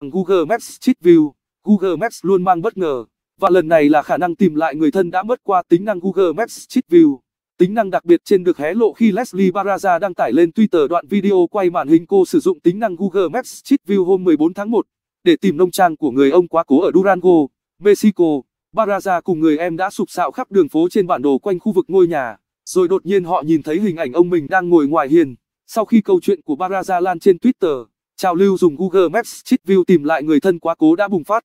Google Maps Street View, Google Maps luôn mang bất ngờ, và lần này là khả năng tìm lại người thân đã mất qua tính năng Google Maps Street View. Tính năng đặc biệt trên được hé lộ khi Leslie Baraza đăng tải lên Twitter đoạn video quay màn hình cô sử dụng tính năng Google Maps Street View hôm 14 tháng 1 để tìm nông trang của người ông quá cố ở Durango, Mexico. Baraza cùng người em đã sụp sạo khắp đường phố trên bản đồ quanh khu vực ngôi nhà, rồi đột nhiên họ nhìn thấy hình ảnh ông mình đang ngồi ngoài hiền. Sau khi câu chuyện của Baraza lan trên Twitter, Trào lưu dùng Google Maps Street View tìm lại người thân quá cố đã bùng phát.